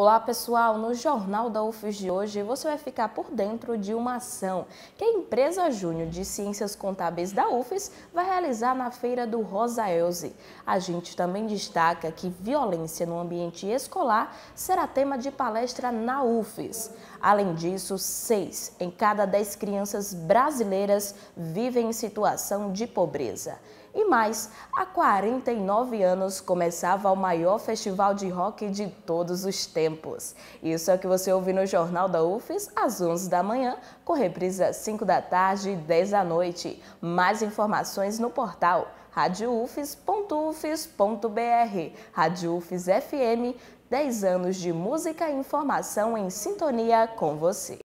Olá pessoal, no Jornal da UFES de hoje você vai ficar por dentro de uma ação que a empresa Júnior de Ciências Contábeis da UFES vai realizar na feira do Rosa Elze. A gente também destaca que violência no ambiente escolar será tema de palestra na UFES. Além disso, seis em cada dez crianças brasileiras vivem em situação de pobreza. E mais, há 49 anos começava o maior festival de rock de todos os tempos tempos. Isso é o que você ouve no Jornal da UFES às 11 da manhã, com reprisa 5 da tarde e 10 da noite. Mais informações no portal radioufes.ufes.br. Rádio UFES FM, 10 anos de música e informação em sintonia com você.